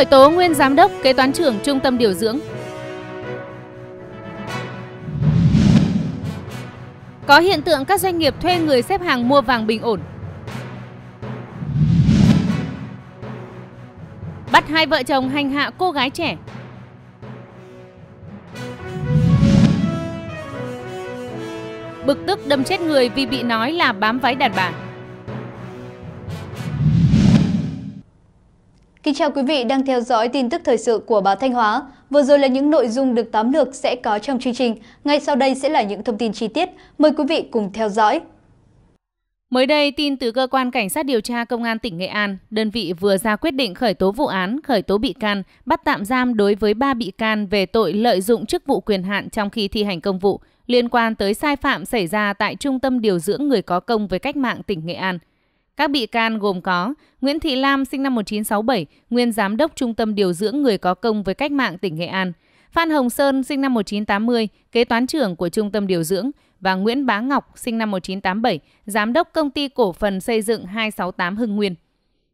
Khởi tố nguyên giám đốc, kế toán trưởng trung tâm điều dưỡng. Có hiện tượng các doanh nghiệp thuê người xếp hàng mua vàng bình ổn. Bắt hai vợ chồng hành hạ cô gái trẻ. Bực tức đâm chết người vì bị nói là bám váy đàn bà. Kính chào quý vị đang theo dõi tin tức thời sự của báo Thanh Hóa. Vừa rồi là những nội dung được tóm lược sẽ có trong chương trình. Ngay sau đây sẽ là những thông tin chi tiết. Mời quý vị cùng theo dõi. Mới đây, tin từ cơ quan cảnh sát điều tra công an tỉnh Nghệ An, đơn vị vừa ra quyết định khởi tố vụ án, khởi tố bị can, bắt tạm giam đối với 3 bị can về tội lợi dụng chức vụ quyền hạn trong khi thi hành công vụ liên quan tới sai phạm xảy ra tại Trung tâm điều dưỡng người có công với cách mạng tỉnh Nghệ An – các bị can gồm có Nguyễn Thị Lam sinh năm 1967, nguyên giám đốc Trung tâm điều dưỡng người có công với cách mạng tỉnh Nghệ An, Phan Hồng Sơn sinh năm 1980, kế toán trưởng của Trung tâm điều dưỡng và Nguyễn Bá Ngọc sinh năm 1987, giám đốc công ty cổ phần xây dựng 268 Hưng Nguyên.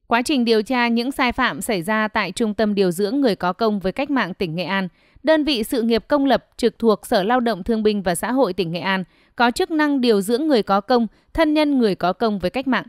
Quá trình điều tra những sai phạm xảy ra tại Trung tâm điều dưỡng người có công với cách mạng tỉnh Nghệ An, đơn vị sự nghiệp công lập trực thuộc Sở Lao động Thương binh và Xã hội tỉnh Nghệ An có chức năng điều dưỡng người có công, thân nhân người có công với cách mạng.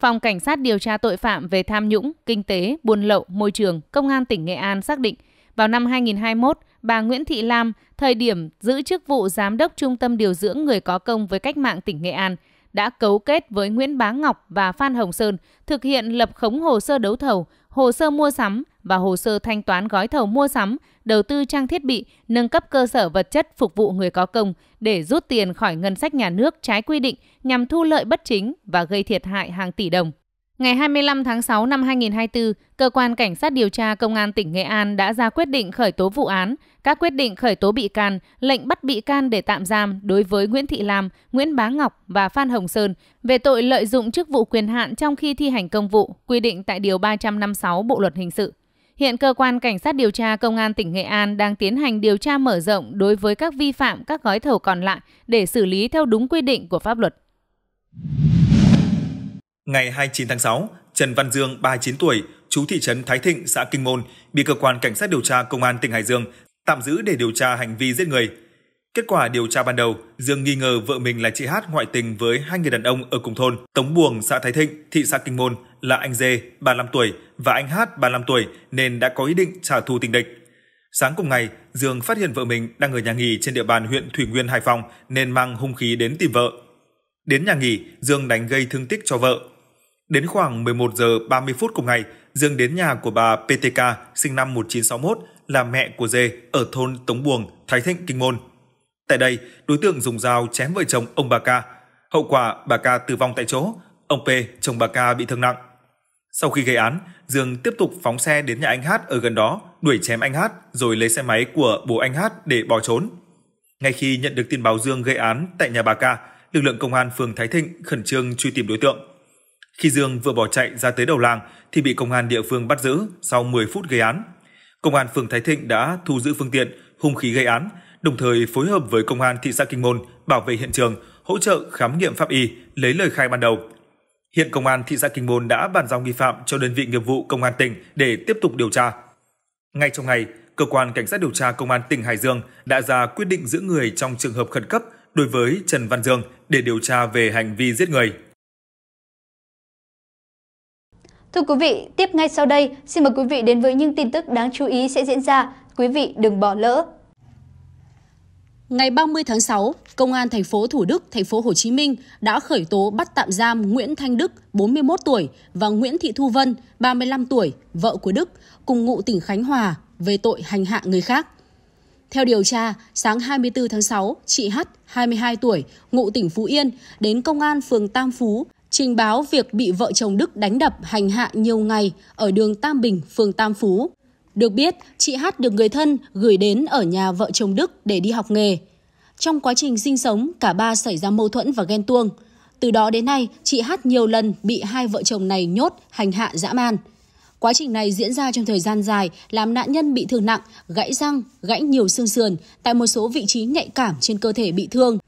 Phòng Cảnh sát điều tra tội phạm về tham nhũng, kinh tế, buôn lậu, môi trường, Công an tỉnh Nghệ An xác định, vào năm 2021, bà Nguyễn Thị Lam, thời điểm giữ chức vụ Giám đốc Trung tâm Điều dưỡng Người có công với cách mạng tỉnh Nghệ An, đã cấu kết với Nguyễn Bá Ngọc và Phan Hồng Sơn thực hiện lập khống hồ sơ đấu thầu, hồ sơ mua sắm, và hồ sơ thanh toán gói thầu mua sắm, đầu tư trang thiết bị, nâng cấp cơ sở vật chất phục vụ người có công để rút tiền khỏi ngân sách nhà nước trái quy định nhằm thu lợi bất chính và gây thiệt hại hàng tỷ đồng. Ngày 25 tháng 6 năm 2024, Cơ quan Cảnh sát điều tra Công an tỉnh Nghệ An đã ra quyết định khởi tố vụ án, các quyết định khởi tố bị can, lệnh bắt bị can để tạm giam đối với Nguyễn Thị Lam, Nguyễn Bá Ngọc và Phan Hồng Sơn về tội lợi dụng chức vụ quyền hạn trong khi thi hành công vụ, quy định tại Điều 356 Bộ Luật Hình sự. Hiện cơ quan cảnh sát điều tra công an tỉnh Nghệ An đang tiến hành điều tra mở rộng đối với các vi phạm các gói thầu còn lại để xử lý theo đúng quy định của pháp luật. Ngày 29 tháng 6, Trần Văn Dương, 39 tuổi, chú thị trấn Thái Thịnh, xã Kinh Môn, bị cơ quan cảnh sát điều tra công an tỉnh Hải Dương tạm giữ để điều tra hành vi giết người. Kết quả điều tra ban đầu, Dương nghi ngờ vợ mình là chị Hát ngoại tình với hai người đàn ông ở cùng thôn Tống Buồng, xã Thái Thịnh, thị xã Kinh Môn là anh Dê, 35 tuổi và anh Hát, 35 tuổi nên đã có ý định trả thù tình địch. Sáng cùng ngày, Dương phát hiện vợ mình đang ở nhà nghỉ trên địa bàn huyện Thủy Nguyên, Hải Phòng nên mang hung khí đến tìm vợ. Đến nhà nghỉ, Dương đánh gây thương tích cho vợ. Đến khoảng 11 giờ 30 phút cùng ngày, Dương đến nhà của bà PTK sinh năm 1961 là mẹ của Dê ở thôn Tống Buồng, Thái Thịnh, Kinh Môn Tại đây, đối tượng dùng dao chém vợ chồng ông bà Ca. Hậu quả bà Ca tử vong tại chỗ, ông P, chồng bà Ca bị thương nặng. Sau khi gây án, Dương tiếp tục phóng xe đến nhà anh Hát ở gần đó, đuổi chém anh Hát rồi lấy xe máy của bố anh Hát để bỏ trốn. Ngay khi nhận được tin báo Dương gây án tại nhà bà Ca, lực lượng công an phường Thái Thịnh khẩn trương truy tìm đối tượng. Khi Dương vừa bỏ chạy ra tới đầu làng thì bị công an địa phương bắt giữ sau 10 phút gây án. Công an phường Thái Thịnh đã thu giữ phương tiện, hung khí gây án đồng thời phối hợp với công an thị xã Kinh Môn bảo vệ hiện trường, hỗ trợ khám nghiệm pháp y, lấy lời khai ban đầu. Hiện công an thị xã Kinh Môn đã bàn giao nghi phạm cho đơn vị nghiệp vụ công an tỉnh để tiếp tục điều tra. Ngay trong ngày, cơ quan cảnh sát điều tra công an tỉnh Hải Dương đã ra quyết định giữ người trong trường hợp khẩn cấp đối với Trần Văn Dương để điều tra về hành vi giết người. Thưa quý vị, tiếp ngay sau đây, xin mời quý vị đến với những tin tức đáng chú ý sẽ diễn ra. Quý vị đừng bỏ lỡ. Ngày 30 tháng 6, Công an thành phố Thủ Đức, thành phố Hồ Chí Minh đã khởi tố bắt tạm giam Nguyễn Thanh Đức, 41 tuổi và Nguyễn Thị Thu Vân, 35 tuổi, vợ của Đức, cùng ngụ tỉnh Khánh Hòa về tội hành hạ người khác. Theo điều tra, sáng 24 tháng 6, chị H, 22 tuổi, ngụ tỉnh Phú Yên, đến công an phường Tam Phú trình báo việc bị vợ chồng Đức đánh đập hành hạ nhiều ngày ở đường Tam Bình, phường Tam Phú. Được biết, chị Hát được người thân gửi đến ở nhà vợ chồng Đức để đi học nghề. Trong quá trình sinh sống, cả ba xảy ra mâu thuẫn và ghen tuông. Từ đó đến nay, chị Hát nhiều lần bị hai vợ chồng này nhốt, hành hạ dã man. Quá trình này diễn ra trong thời gian dài, làm nạn nhân bị thương nặng, gãy răng, gãy nhiều xương sườn tại một số vị trí nhạy cảm trên cơ thể bị thương.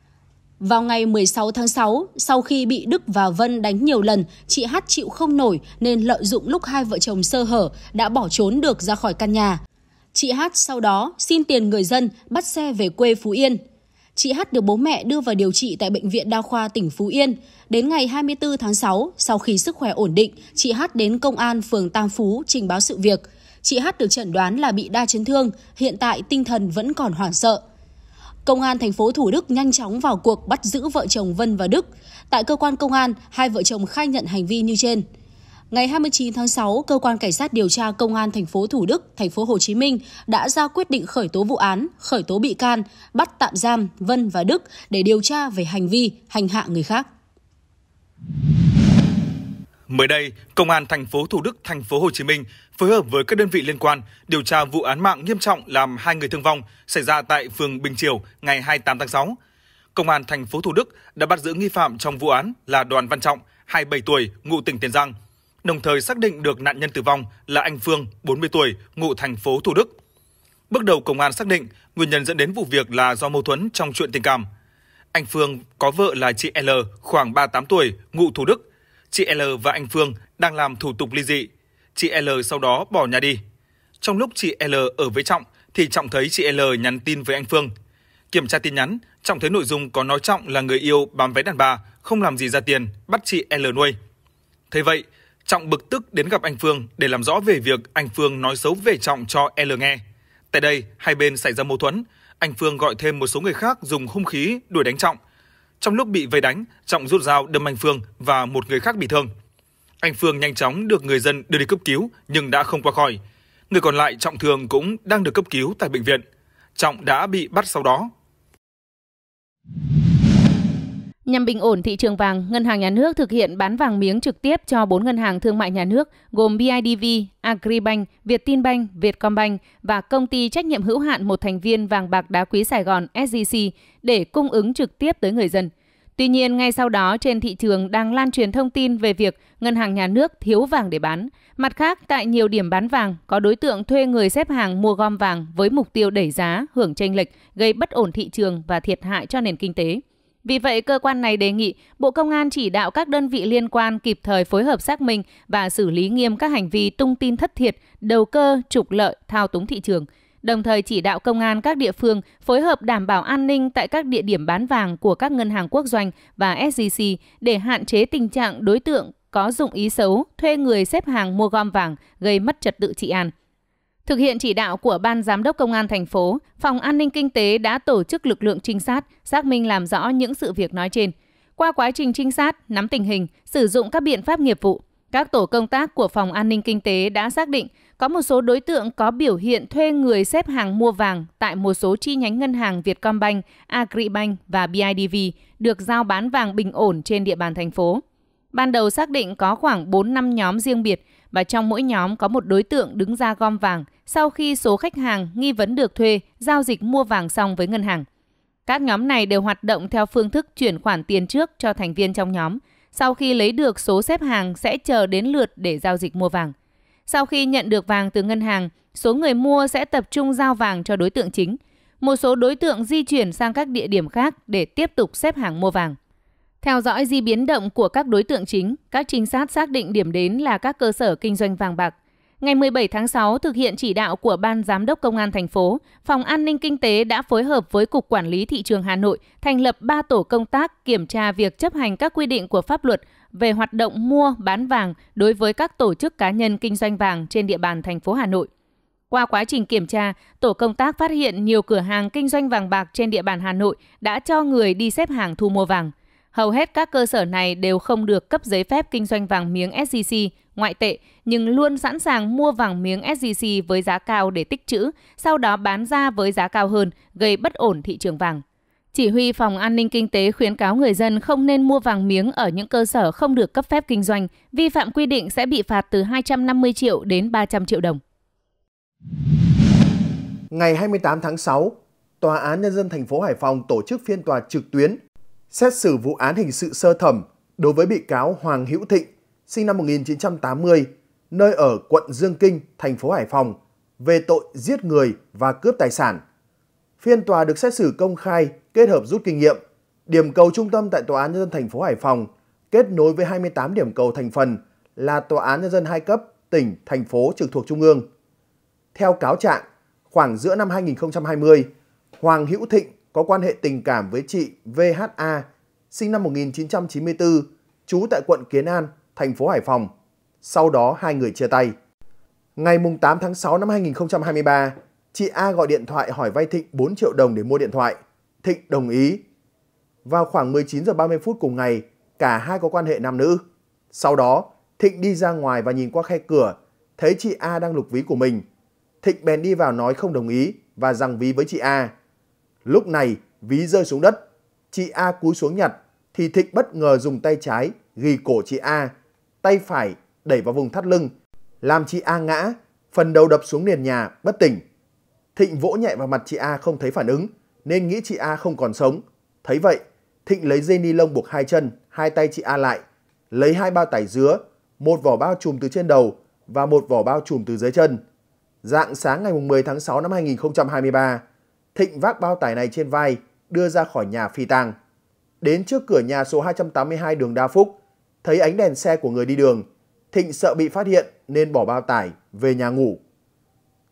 Vào ngày 16 tháng 6, sau khi bị Đức và Vân đánh nhiều lần, chị Hát chịu không nổi nên lợi dụng lúc hai vợ chồng sơ hở đã bỏ trốn được ra khỏi căn nhà. Chị Hát sau đó xin tiền người dân bắt xe về quê Phú Yên. Chị Hát được bố mẹ đưa vào điều trị tại Bệnh viện Đa khoa tỉnh Phú Yên. Đến ngày 24 tháng 6, sau khi sức khỏe ổn định, chị Hát đến Công an phường Tam Phú trình báo sự việc. Chị Hát được chẩn đoán là bị đa chấn thương, hiện tại tinh thần vẫn còn hoảng sợ. Công an thành phố Thủ Đức nhanh chóng vào cuộc bắt giữ vợ chồng Vân và Đức. Tại cơ quan công an, hai vợ chồng khai nhận hành vi như trên. Ngày 29 tháng 6, cơ quan cảnh sát điều tra công an thành phố Thủ Đức, thành phố Hồ Chí Minh đã ra quyết định khởi tố vụ án, khởi tố bị can, bắt tạm giam Vân và Đức để điều tra về hành vi hành hạ người khác. Mới đây, Công an thành phố Thủ Đức, thành phố Hồ Chí Minh phối hợp với các đơn vị liên quan điều tra vụ án mạng nghiêm trọng làm hai người thương vong xảy ra tại phường Bình Triều ngày 28 tháng 6. Công an thành phố Thủ Đức đã bắt giữ nghi phạm trong vụ án là Đoàn Văn Trọng, 27 tuổi, ngụ tỉnh Tiền Giang. Đồng thời xác định được nạn nhân tử vong là anh Phương, 40 tuổi, ngụ thành phố Thủ Đức. Bước đầu công an xác định nguyên nhân dẫn đến vụ việc là do mâu thuẫn trong chuyện tình cảm. Anh Phương có vợ là chị L, khoảng 38 tuổi, ngụ Thủ Đức, chị L và anh Phương đang làm thủ tục ly dị. Chị L sau đó bỏ nhà đi. Trong lúc chị L ở với Trọng thì Trọng thấy chị L nhắn tin với anh Phương. Kiểm tra tin nhắn, Trọng thấy nội dung có nói Trọng là người yêu bám váy đàn bà, không làm gì ra tiền, bắt chị L nuôi. Thế vậy, Trọng bực tức đến gặp anh Phương để làm rõ về việc anh Phương nói xấu về Trọng cho L nghe. Tại đây, hai bên xảy ra mâu thuẫn, anh Phương gọi thêm một số người khác dùng hung khí đuổi đánh Trọng – trong lúc bị vây đánh, Trọng rút dao đâm anh Phương và một người khác bị thương. Anh Phương nhanh chóng được người dân đưa đi cấp cứu nhưng đã không qua khỏi. Người còn lại trọng thương cũng đang được cấp cứu tại bệnh viện. Trọng đã bị bắt sau đó. Nhằm bình ổn thị trường vàng, Ngân hàng Nhà nước thực hiện bán vàng miếng trực tiếp cho 4 ngân hàng thương mại nhà nước gồm BIDV, Agribank, Vietinbank, Vietcombank và công ty trách nhiệm hữu hạn một thành viên vàng bạc đá quý Sài Gòn SGC để cung ứng trực tiếp tới người dân. Tuy nhiên, ngay sau đó trên thị trường đang lan truyền thông tin về việc ngân hàng nhà nước thiếu vàng để bán. Mặt khác, tại nhiều điểm bán vàng, có đối tượng thuê người xếp hàng mua gom vàng với mục tiêu đẩy giá, hưởng tranh lệch, gây bất ổn thị trường và thiệt hại cho nền kinh tế. Vì vậy, cơ quan này đề nghị Bộ Công an chỉ đạo các đơn vị liên quan kịp thời phối hợp xác minh và xử lý nghiêm các hành vi tung tin thất thiệt, đầu cơ, trục lợi, thao túng thị trường – đồng thời chỉ đạo công an các địa phương phối hợp đảm bảo an ninh tại các địa điểm bán vàng của các ngân hàng quốc doanh và SGC để hạn chế tình trạng đối tượng có dụng ý xấu thuê người xếp hàng mua gom vàng gây mất trật tự trị an. Thực hiện chỉ đạo của Ban Giám đốc Công an thành phố, Phòng An ninh Kinh tế đã tổ chức lực lượng trinh sát, xác minh làm rõ những sự việc nói trên. Qua quá trình trinh sát, nắm tình hình, sử dụng các biện pháp nghiệp vụ, các tổ công tác của Phòng An ninh Kinh tế đã xác định có một số đối tượng có biểu hiện thuê người xếp hàng mua vàng tại một số chi nhánh ngân hàng Vietcombank, Agribank và BIDV được giao bán vàng bình ổn trên địa bàn thành phố. Ban đầu xác định có khoảng 4 năm nhóm riêng biệt và trong mỗi nhóm có một đối tượng đứng ra gom vàng sau khi số khách hàng nghi vấn được thuê giao dịch mua vàng xong với ngân hàng. Các nhóm này đều hoạt động theo phương thức chuyển khoản tiền trước cho thành viên trong nhóm. Sau khi lấy được số xếp hàng sẽ chờ đến lượt để giao dịch mua vàng. Sau khi nhận được vàng từ ngân hàng, số người mua sẽ tập trung giao vàng cho đối tượng chính. Một số đối tượng di chuyển sang các địa điểm khác để tiếp tục xếp hàng mua vàng. Theo dõi di biến động của các đối tượng chính, các trinh sát xác định điểm đến là các cơ sở kinh doanh vàng bạc. Ngày 17 tháng 6, thực hiện chỉ đạo của Ban Giám đốc Công an thành phố, Phòng An ninh Kinh tế đã phối hợp với Cục Quản lý Thị trường Hà Nội thành lập 3 tổ công tác kiểm tra việc chấp hành các quy định của pháp luật về hoạt động mua, bán vàng đối với các tổ chức cá nhân kinh doanh vàng trên địa bàn thành phố Hà Nội. Qua quá trình kiểm tra, tổ công tác phát hiện nhiều cửa hàng kinh doanh vàng bạc trên địa bàn Hà Nội đã cho người đi xếp hàng thu mua vàng – Hầu hết các cơ sở này đều không được cấp giấy phép kinh doanh vàng miếng sgc ngoại tệ nhưng luôn sẵn sàng mua vàng miếng sgc với giá cao để tích trữ, sau đó bán ra với giá cao hơn, gây bất ổn thị trường vàng. Chỉ huy Phòng An ninh Kinh tế khuyến cáo người dân không nên mua vàng miếng ở những cơ sở không được cấp phép kinh doanh, vi phạm quy định sẽ bị phạt từ 250 triệu đến 300 triệu đồng. Ngày 28 tháng 6, Tòa án Nhân dân thành phố Hải Phòng tổ chức phiên tòa trực tuyến xét xử vụ án hình sự sơ thẩm đối với bị cáo Hoàng Hữu Thịnh, sinh năm 1980, nơi ở quận Dương Kinh, thành phố Hải Phòng, về tội giết người và cướp tài sản. Phiên tòa được xét xử công khai kết hợp rút kinh nghiệm, điểm cầu trung tâm tại Tòa án Nhân dân thành phố Hải Phòng kết nối với 28 điểm cầu thành phần là Tòa án Nhân dân hai cấp, tỉnh, thành phố trực thuộc Trung ương. Theo cáo trạng, khoảng giữa năm 2020, Hoàng Hữu Thịnh có quan hệ tình cảm với chị VHA, sinh năm 1994, trú tại quận Kiến An, thành phố Hải Phòng. Sau đó hai người chia tay. Ngày 8 tháng 6 năm 2023, chị A gọi điện thoại hỏi vay Thịnh 4 triệu đồng để mua điện thoại. Thịnh đồng ý. Vào khoảng 19 giờ 30 phút cùng ngày, cả hai có quan hệ nam nữ. Sau đó, Thịnh đi ra ngoài và nhìn qua khe cửa, thấy chị A đang lục ví của mình. Thịnh bèn đi vào nói không đồng ý và rằng ví với chị A. Lúc này, ví rơi xuống đất. Chị A cúi xuống nhặt, thì Thịnh bất ngờ dùng tay trái ghi cổ chị A, tay phải đẩy vào vùng thắt lưng, làm chị A ngã, phần đầu đập xuống nền nhà, bất tỉnh. Thịnh vỗ nhẹ vào mặt chị A không thấy phản ứng, nên nghĩ chị A không còn sống. Thấy vậy, Thịnh lấy dây ni lông buộc hai chân, hai tay chị A lại, lấy hai bao tải dứa, một vỏ bao trùm từ trên đầu và một vỏ bao trùm từ dưới chân. Dạng sáng ngày 10 tháng 6 năm 2023, Thịnh vác bao tải này trên vai, đưa ra khỏi nhà phi tang. Đến trước cửa nhà số 282 đường Đa Phúc, thấy ánh đèn xe của người đi đường, Thịnh sợ bị phát hiện nên bỏ bao tải về nhà ngủ.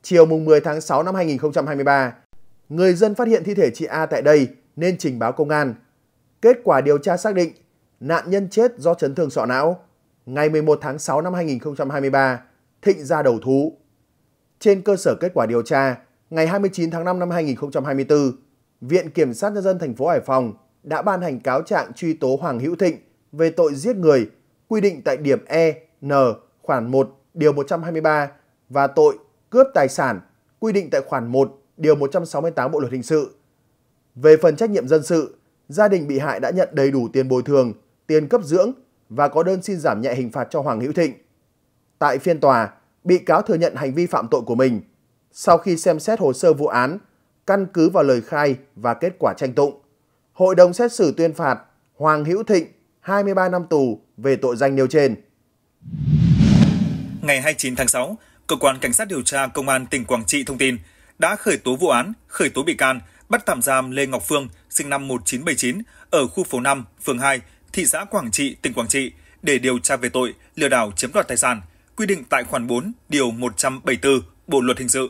Chiều mùng 10 tháng 6 năm 2023, người dân phát hiện thi thể chị A tại đây nên trình báo công an. Kết quả điều tra xác định nạn nhân chết do chấn thương sọ não. Ngày 11 tháng 6 năm 2023, Thịnh ra đầu thú. Trên cơ sở kết quả điều tra, ngày 29 tháng 5 năm 2024, Viện Kiểm sát Nhân dân thành phố Hải Phòng đã ban hành cáo trạng truy tố Hoàng Hữu Thịnh về tội giết người quy định tại điểm E, N, khoản 1, điều 123 và tội cướp tài sản quy định tại khoản 1, điều 168 Bộ luật hình sự. Về phần trách nhiệm dân sự, gia đình bị hại đã nhận đầy đủ tiền bồi thường, tiền cấp dưỡng và có đơn xin giảm nhẹ hình phạt cho Hoàng Hữu Thịnh. Tại phiên tòa, bị cáo thừa nhận hành vi phạm tội của mình sau khi xem xét hồ sơ vụ án, căn cứ vào lời khai và kết quả tranh tụng, hội đồng xét xử tuyên phạt Hoàng Hữu Thịnh 23 năm tù về tội danh nêu trên. Ngày 29 tháng 6, cơ quan cảnh sát điều tra công an tỉnh Quảng Trị thông tin đã khởi tố vụ án, khởi tố bị can, bắt tạm giam Lê Ngọc Phương, sinh năm 1979, ở khu phố 5, phường 2, thị xã Quảng Trị, tỉnh Quảng Trị để điều tra về tội lừa đảo chiếm đoạt tài sản, quy định tại khoản 4, điều 174 Bộ luật hình sự.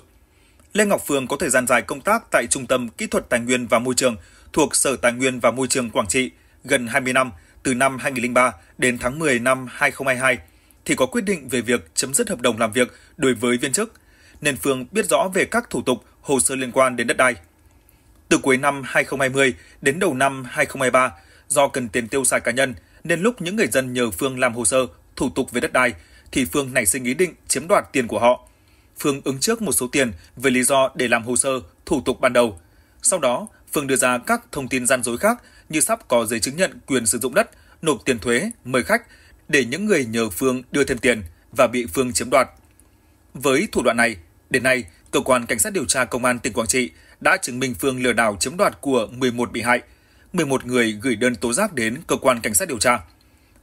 Lê Ngọc Phương có thời gian dài công tác tại Trung tâm Kỹ thuật Tài nguyên và Môi trường thuộc Sở Tài nguyên và Môi trường Quảng Trị gần 20 năm, từ năm 2003 đến tháng 10 năm 2022, thì có quyết định về việc chấm dứt hợp đồng làm việc đối với viên chức, nên Phương biết rõ về các thủ tục, hồ sơ liên quan đến đất đai. Từ cuối năm 2020 đến đầu năm 2023, do cần tiền tiêu xài cá nhân, nên lúc những người dân nhờ Phương làm hồ sơ, thủ tục về đất đai, thì Phương nảy sinh ý định chiếm đoạt tiền của họ – Phương ứng trước một số tiền với lý do để làm hồ sơ, thủ tục ban đầu. Sau đó, Phương đưa ra các thông tin gian dối khác như sắp có giấy chứng nhận quyền sử dụng đất, nộp tiền thuế, mời khách để những người nhờ Phương đưa thêm tiền và bị Phương chiếm đoạt. Với thủ đoạn này, đến nay, cơ quan cảnh sát điều tra công an tỉnh Quảng Trị đã chứng minh Phương lừa đảo chiếm đoạt của 11 bị hại. 11 người gửi đơn tố giác đến cơ quan cảnh sát điều tra.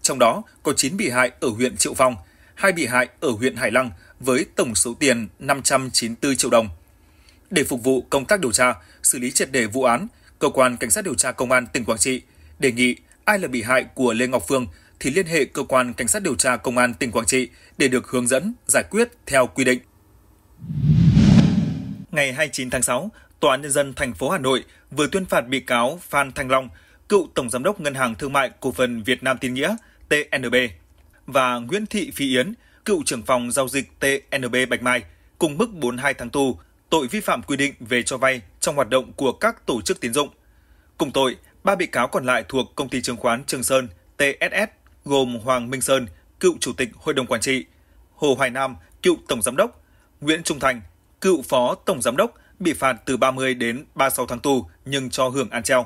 Trong đó có 9 bị hại ở huyện Triệu Phong, 2 bị hại ở huyện Hải Lăng với tổng số tiền 594 triệu đồng. Để phục vụ công tác điều tra, xử lý triệt đề vụ án, cơ quan cảnh sát điều tra công an tỉnh Quảng Trị đề nghị ai là bị hại của Lê Ngọc Phương thì liên hệ cơ quan cảnh sát điều tra công an tỉnh Quảng Trị để được hướng dẫn giải quyết theo quy định. Ngày 29 tháng 6, Tòa án nhân dân thành phố Hà Nội vừa tuyên phạt bị cáo Phan Thanh Long, cựu tổng giám đốc Ngân hàng Thương mại Cổ phần Việt Nam Tín Nghĩa TNB và Nguyễn Thị Phi Yến, cựu trưởng phòng giao dịch TNB Bạch Mai, cùng mức 42 tháng tù, tội vi phạm quy định về cho vay trong hoạt động của các tổ chức tín dụng. Cùng tội, ba bị cáo còn lại thuộc công ty chứng khoán Trường Sơn TSS gồm Hoàng Minh Sơn, cựu chủ tịch hội đồng quản trị, Hồ Hoài Nam, cựu tổng giám đốc, Nguyễn Trung Thành, cựu phó tổng giám đốc bị phạt từ 30 đến 36 tháng tù nhưng cho hưởng án treo.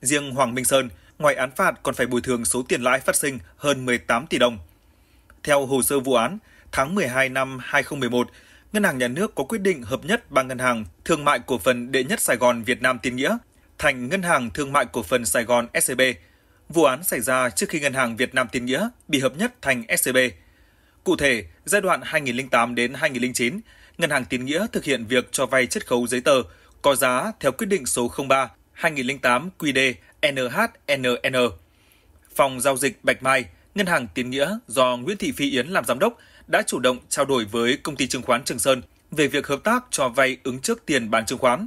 Riêng Hoàng Minh Sơn, ngoài án phạt còn phải bồi thường số tiền lãi phát sinh hơn 18 tỷ đồng – theo hồ sơ vụ án, tháng 12 năm 2011, Ngân hàng Nhà nước có quyết định hợp nhất ba ngân hàng Thương mại Cổ phần Đệ nhất Sài Gòn Việt Nam Tiên Nghĩa thành Ngân hàng Thương mại Cổ phần Sài Gòn SCB. Vụ án xảy ra trước khi Ngân hàng Việt Nam Tiên Nghĩa bị hợp nhất thành SCB. Cụ thể, giai đoạn 2008 đến 2009, Ngân hàng Tiên Nghĩa thực hiện việc cho vay chất khấu giấy tờ có giá theo quyết định số 03 2008 qđ NHNN. Phòng giao dịch Bạch Mai – Ngân hàng Tiến Nghĩa do Nguyễn Thị Phi Yến làm giám đốc đã chủ động trao đổi với công ty chứng khoán Trường Sơn về việc hợp tác cho vay ứng trước tiền bán chứng khoán.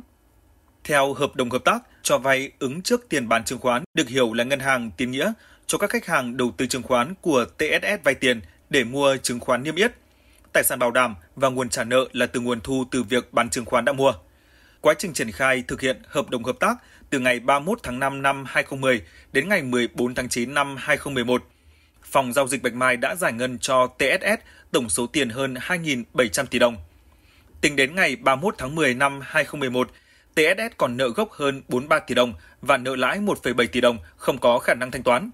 Theo hợp đồng hợp tác cho vay ứng trước tiền bán chứng khoán được hiểu là ngân hàng Tiến Nghĩa cho các khách hàng đầu tư chứng khoán của TSS vay tiền để mua chứng khoán niêm yết. Tài sản bảo đảm và nguồn trả nợ là từ nguồn thu từ việc bán chứng khoán đã mua. Quá trình triển khai thực hiện hợp đồng hợp tác từ ngày 31 tháng 5 năm 2010 đến ngày 14 tháng 9 năm 2011 Phòng giao dịch Bạch Mai đã giải ngân cho TSS tổng số tiền hơn 2.700 tỷ đồng. Tính đến ngày 31 tháng 10 năm 2011, TSS còn nợ gốc hơn 43 tỷ đồng và nợ lãi 1,7 tỷ đồng không có khả năng thanh toán.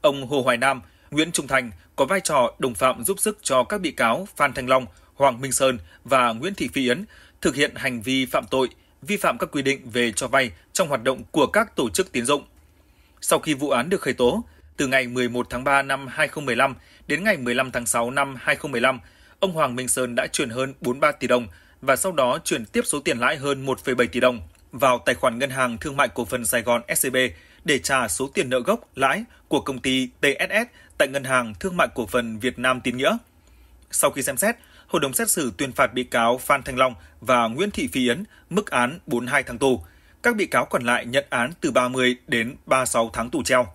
Ông Hồ Hoài Nam, Nguyễn Trung Thành có vai trò đồng phạm giúp sức cho các bị cáo Phan Thanh Long, Hoàng Minh Sơn và Nguyễn Thị Phi Yến thực hiện hành vi phạm tội, vi phạm các quy định về cho vay trong hoạt động của các tổ chức tiến dụng. Sau khi vụ án được khởi tố, từ ngày 11 tháng 3 năm 2015 đến ngày 15 tháng 6 năm 2015, ông Hoàng Minh Sơn đã chuyển hơn 43 tỷ đồng và sau đó chuyển tiếp số tiền lãi hơn 1,7 tỷ đồng vào tài khoản Ngân hàng Thương mại Cổ phần Sài Gòn SCB e để trả số tiền nợ gốc lãi của công ty TSS tại Ngân hàng Thương mại Cổ phần Việt Nam Tín Nghĩa. Sau khi xem xét, hội đồng xét xử tuyên phạt bị cáo Phan Thanh Long và Nguyễn Thị Phi Yến mức án 42 tháng tù. Các bị cáo còn lại nhận án từ 30 đến 36 tháng tù treo.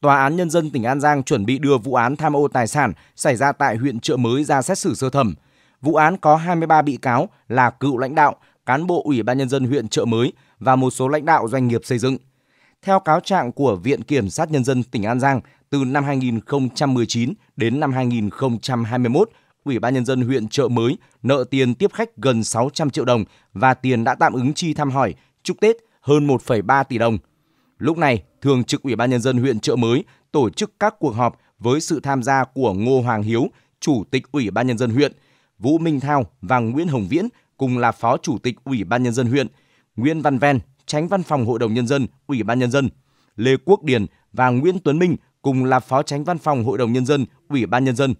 Tòa án Nhân dân tỉnh An Giang chuẩn bị đưa vụ án tham ô tài sản xảy ra tại huyện Trợ Mới ra xét xử sơ thẩm. Vụ án có 23 bị cáo là cựu lãnh đạo, cán bộ Ủy ban Nhân dân huyện Trợ Mới và một số lãnh đạo doanh nghiệp xây dựng. Theo cáo trạng của Viện Kiểm sát Nhân dân tỉnh An Giang, từ năm 2019 đến năm 2021, Ủy ban Nhân dân huyện Trợ Mới nợ tiền tiếp khách gần 600 triệu đồng và tiền đã tạm ứng chi thăm hỏi, chúc Tết hơn 1,3 tỷ đồng. Lúc này, Thường trực Ủy ban nhân dân huyện Trợ Mới tổ chức các cuộc họp với sự tham gia của Ngô Hoàng Hiếu, Chủ tịch Ủy ban nhân dân huyện, Vũ Minh Thao và Nguyễn Hồng Viễn cùng là Phó Chủ tịch Ủy ban nhân dân huyện, Nguyễn Văn Ven, Tránh Văn phòng Hội đồng nhân dân, Ủy ban nhân dân, Lê Quốc Điền và Nguyễn Tuấn Minh cùng là Phó Tránh Văn phòng Hội đồng nhân dân, Ủy ban nhân dân.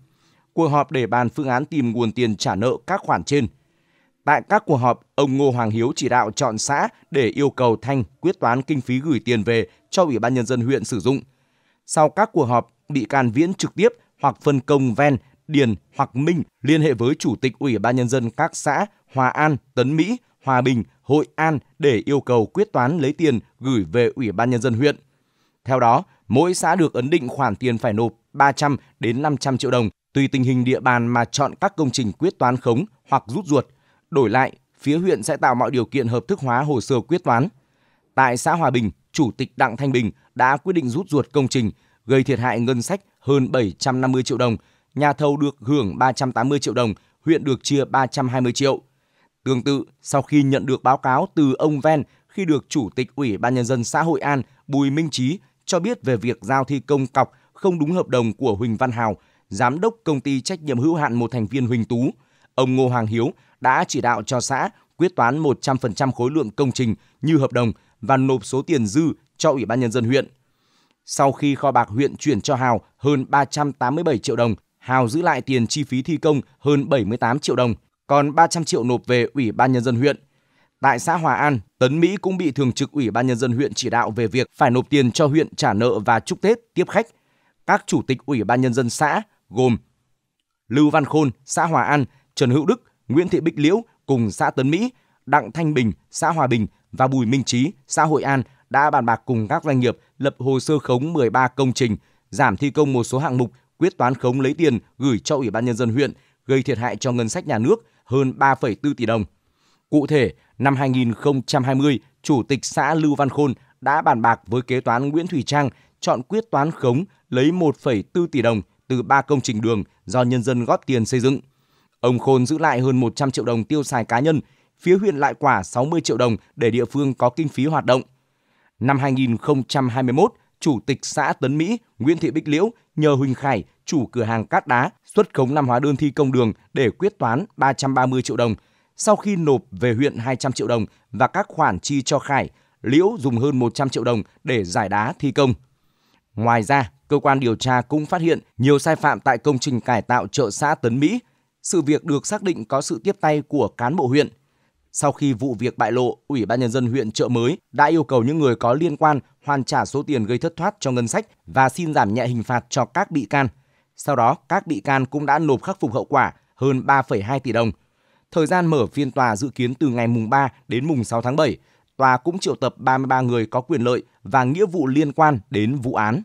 Cuộc họp để bàn phương án tìm nguồn tiền trả nợ các khoản trên. Tại các cuộc họp, ông Ngô Hoàng Hiếu chỉ đạo chọn xã để yêu cầu Thanh quyết toán kinh phí gửi tiền về cho Ủy ban Nhân dân huyện sử dụng. Sau các cuộc họp, bị can Viễn trực tiếp hoặc phân công Ven, Điền hoặc Minh liên hệ với Chủ tịch Ủy ban Nhân dân các xã Hòa An, Tấn Mỹ, Hòa Bình, Hội An để yêu cầu quyết toán lấy tiền gửi về Ủy ban Nhân dân huyện. Theo đó, mỗi xã được ấn định khoản tiền phải nộp 300 đến 500 triệu đồng tùy tình hình địa bàn mà chọn các công trình quyết toán khống hoặc rút ruột. Đổi lại, phía huyện sẽ tạo mọi điều kiện hợp thức hóa hồ sơ quyết toán. Tại xã Hòa Bình, Chủ tịch Đặng Thanh Bình đã quyết định rút ruột công trình, gây thiệt hại ngân sách hơn 750 triệu đồng, nhà thầu được hưởng 380 triệu đồng, huyện được chia 320 triệu. Tương tự, sau khi nhận được báo cáo từ ông Ven khi được Chủ tịch Ủy ban Nhân dân xã Hội An Bùi Minh Trí cho biết về việc giao thi công cọc không đúng hợp đồng của Huỳnh Văn Hào, giám đốc công ty trách nhiệm hữu hạn một thành viên Huỳnh Tú, ông Ngô Hoàng Hiếu đã chỉ đạo cho xã quyết toán 100% khối lượng công trình như hợp đồng và nộp số tiền dư cho Ủy ban Nhân dân huyện. Sau khi kho bạc huyện chuyển cho Hào hơn 387 triệu đồng, Hào giữ lại tiền chi phí thi công hơn 78 triệu đồng, còn 300 triệu nộp về Ủy ban Nhân dân huyện. Tại xã Hòa An, Tấn Mỹ cũng bị Thường trực Ủy ban Nhân dân huyện chỉ đạo về việc phải nộp tiền cho huyện trả nợ và chúc Tết tiếp khách. Các chủ tịch Ủy ban Nhân dân xã gồm Lưu Văn Khôn, xã Hòa An, Trần Hữu Đức, Nguyễn Thị Bích Liễu cùng xã Tấn Mỹ, Đặng Thanh Bình, xã Hòa Bình và Bùi Minh Trí, xã Hội An đã bàn bạc cùng các doanh nghiệp lập hồ sơ khống 13 công trình, giảm thi công một số hạng mục, quyết toán khống lấy tiền gửi cho Ủy ban nhân dân huyện, gây thiệt hại cho ngân sách nhà nước hơn 3,4 tỷ đồng. Cụ thể, năm 2020, Chủ tịch xã Lưu Văn Khôn đã bàn bạc với kế toán Nguyễn Thủy Trang chọn quyết toán khống lấy 1,4 tỷ đồng từ 3 công trình đường do nhân dân góp tiền xây dựng. Ông Khôn giữ lại hơn 100 triệu đồng tiêu xài cá nhân, phía huyện lại quả 60 triệu đồng để địa phương có kinh phí hoạt động. Năm 2021, Chủ tịch xã Tấn Mỹ Nguyễn Thị Bích Liễu nhờ Huỳnh Khải, chủ cửa hàng cát đá, xuất khống năm hóa đơn thi công đường để quyết toán 330 triệu đồng. Sau khi nộp về huyện 200 triệu đồng và các khoản chi cho Khải, Liễu dùng hơn 100 triệu đồng để giải đá thi công. Ngoài ra, cơ quan điều tra cũng phát hiện nhiều sai phạm tại công trình cải tạo chợ xã Tấn Mỹ. Sự việc được xác định có sự tiếp tay của cán bộ huyện – sau khi vụ việc bại lộ, Ủy ban nhân dân huyện Trợ Mới đã yêu cầu những người có liên quan hoàn trả số tiền gây thất thoát cho ngân sách và xin giảm nhẹ hình phạt cho các bị can. Sau đó, các bị can cũng đã nộp khắc phục hậu quả hơn 3,2 tỷ đồng. Thời gian mở phiên tòa dự kiến từ ngày mùng 3 đến mùng 6 tháng 7. Tòa cũng triệu tập 33 người có quyền lợi và nghĩa vụ liên quan đến vụ án.